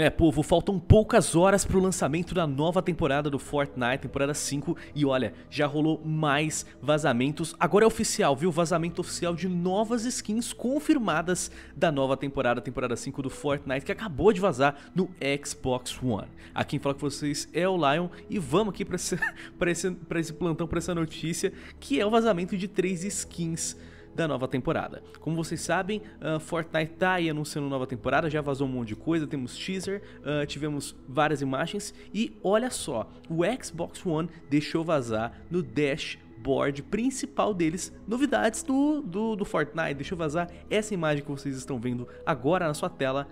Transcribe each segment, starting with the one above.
É, povo, faltam poucas horas pro lançamento da nova temporada do Fortnite, temporada 5, e olha, já rolou mais vazamentos. Agora é oficial, viu? Vazamento oficial de novas skins confirmadas da nova temporada, temporada 5 do Fortnite, que acabou de vazar no Xbox One. Aqui quem fala com vocês é o Lion, e vamos aqui pra esse, pra esse, pra esse plantão, pra essa notícia, que é o vazamento de três skins da nova temporada. Como vocês sabem, uh, Fortnite tá aí anunciando nova temporada, já vazou um monte de coisa, temos teaser, uh, tivemos várias imagens e olha só, o Xbox One deixou vazar no Dash board principal deles, novidades do, do, do Fortnite. Deixa eu vazar essa imagem que vocês estão vendo agora na sua tela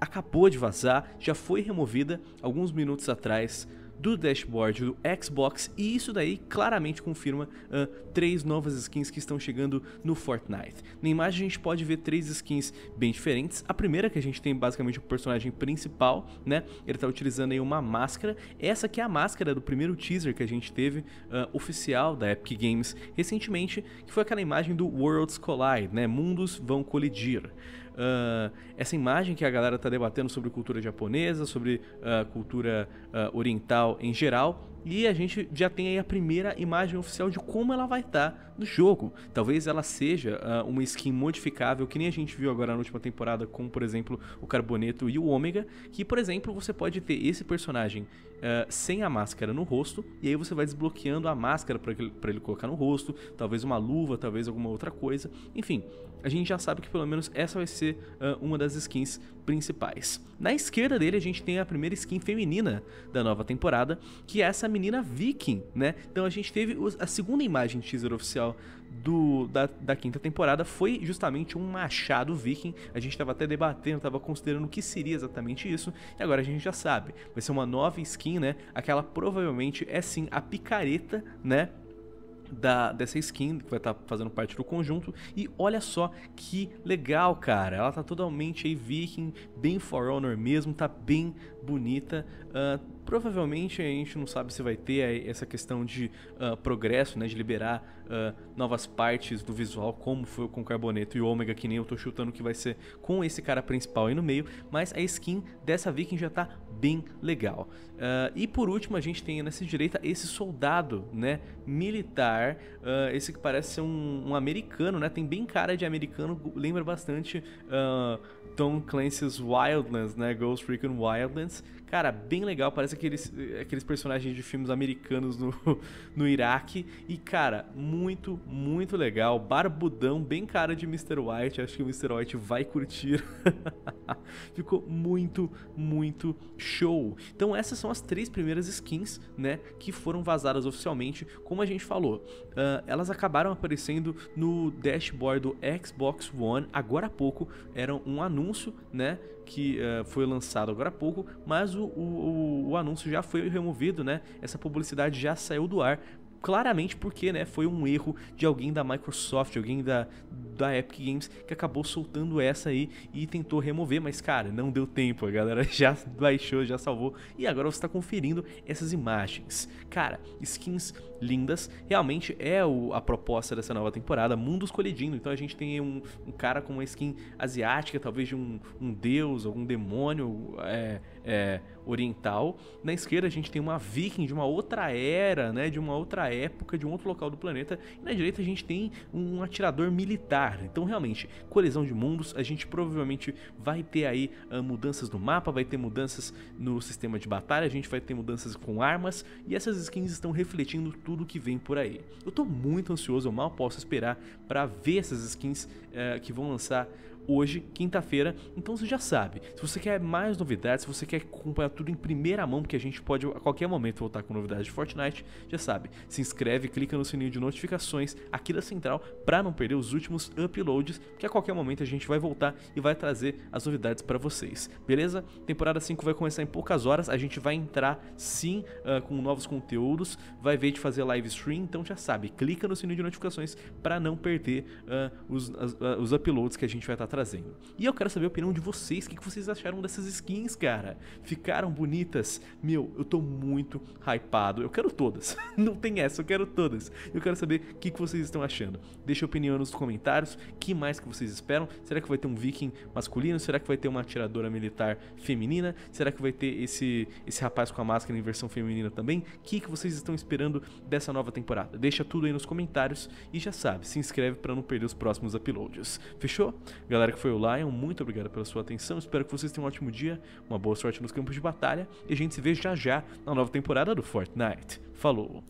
acabou de vazar, já foi removida alguns minutos atrás do dashboard do Xbox e isso daí claramente confirma uh, três novas skins que estão chegando no Fortnite. Na imagem a gente pode ver três skins bem diferentes. A primeira que a gente tem basicamente o personagem principal, né? Ele tá utilizando aí uma máscara. Essa que é a máscara do primeiro teaser que a gente teve uh, oficial da Epic Games recentemente, que foi aquela imagem do Worlds Collide, né? Mundos vão colidir uh, essa imagem que a galera está debatendo sobre cultura japonesa, sobre uh, cultura uh, oriental em geral. E a gente já tem aí a primeira imagem oficial de como ela vai estar tá no jogo. Talvez ela seja uma skin modificável, que nem a gente viu agora na última temporada, com, por exemplo, o Carboneto e o Ômega. Que, por exemplo, você pode ter esse personagem sem a máscara no rosto, e aí você vai desbloqueando a máscara para ele colocar no rosto, talvez uma luva, talvez alguma outra coisa. Enfim, a gente já sabe que pelo menos essa vai ser ser uh, uma das skins principais. Na esquerda dele a gente tem a primeira skin feminina da nova temporada, que é essa menina viking, né? Então a gente teve a segunda imagem teaser oficial do, da, da, quinta temporada foi justamente um machado viking. A gente estava até debatendo, estava considerando o que seria exatamente isso, e agora a gente já sabe. Vai ser uma nova skin, né? Aquela provavelmente é sim a picareta, né? da, dessa skin, que vai estar tá fazendo parte do conjunto. E olha só que legal, cara. Ela tá totalmente aí viking, bem For Honor mesmo, tá bem bonita. Uh, Provavelmente a gente não sabe se vai ter eh, essa questão de uh, progresso, né, de liberar uh, novas partes do visual, como foi com o Carboneto e o Ômega, que nem eu tô chutando que vai ser com esse cara principal aí no meio, mas a skin dessa Viking já tá bem legal. Uh, e por último, a gente tem nessa direita esse soldado, né, militar, esse que parece ser um, um, americano, né, tem bem cara de americano, lembra bastante Tom Clancy's Wildlands, né, Ghost Recon Wildlands, cara, bem legal, parece parece aqueles, aqueles personagens de filmes americanos no, no Iraque. E, cara, muito, muito legal. Barbudão, bem cara de Mr. White. Acho que o Mr. White vai curtir. Ficou muito, muito show. Então, essas são as três primeiras skins, né? Que foram vazadas oficialmente. Como a gente falou, uh, elas acabaram aparecendo no dashboard do Xbox One agora há pouco. Era um anúncio, né? que uh, foi lançado agora há pouco, mas o, o, o anúncio já foi removido, né? Essa publicidade já saiu do ar, claramente porque né, foi um erro de alguém da Microsoft, alguém da, da Epic Games, que acabou soltando essa aí e tentou remover, mas cara, não deu tempo, a galera já baixou, já salvou, e agora você está conferindo essas imagens. Cara, skins lindas, realmente é o, a proposta dessa nova temporada, mundos colidindo, então a gente tem um, um cara com uma skin asiática, talvez de um, um deus, algum demônio, é, é, oriental. Na esquerda a gente tem uma viking de uma outra era, né, de uma outra época, de um outro local do planeta. E na direita a gente tem um atirador militar. Então realmente, colisão de mundos, a gente provavelmente vai ter aí uh, mudanças no mapa, vai ter mudanças no sistema de batalha, a gente vai ter mudanças com armas e essas skins estão refletindo tudo que vem por aí. Eu estou muito ansioso, eu mal posso esperar para ver essas skins uh, que vão lançar hoje, quinta-feira. Então você já sabe. Se você quer mais novidades, se você quer acompanhar tudo em primeira mão, porque a gente pode a qualquer momento voltar com novidades de Fortnite, já sabe. Se inscreve, clica no sininho de notificações aqui da Central para não perder os últimos uploads, que a qualquer momento a gente vai voltar e vai trazer as novidades para vocês. Beleza? Temporada 5 vai começar em poucas horas. A gente vai entrar sim uh, com novos conteúdos, vai ver de fazer live stream, então já sabe. Clica no sininho de notificações para não perder uh, os, uh, os uploads que a gente vai estar tá trazendo. E eu quero saber a opinião de vocês, o que vocês acharam dessas skins, cara? Ficaram bonitas? Meu, eu tô muito hypado, eu quero todas. Não tem essa, eu quero todas. Eu quero saber o que vocês estão achando. Deixa a opinião nos comentários, que mais que vocês esperam? Será que vai ter um viking masculino? Será que vai ter uma atiradora militar feminina? Será que vai ter esse, esse rapaz com a máscara em versão feminina também? O que, vocês estão esperando dessa nova temporada? Deixa tudo aí nos comentários e já sabe, se inscreve para não perder os próximos uploads. Fechou? Galera, galera que foi o Lion, muito obrigado pela sua atenção. Espero que vocês tenham um ótimo dia, uma boa sorte nos campos de batalha. E a gente se vê já já na nova temporada do Fortnite. Falou!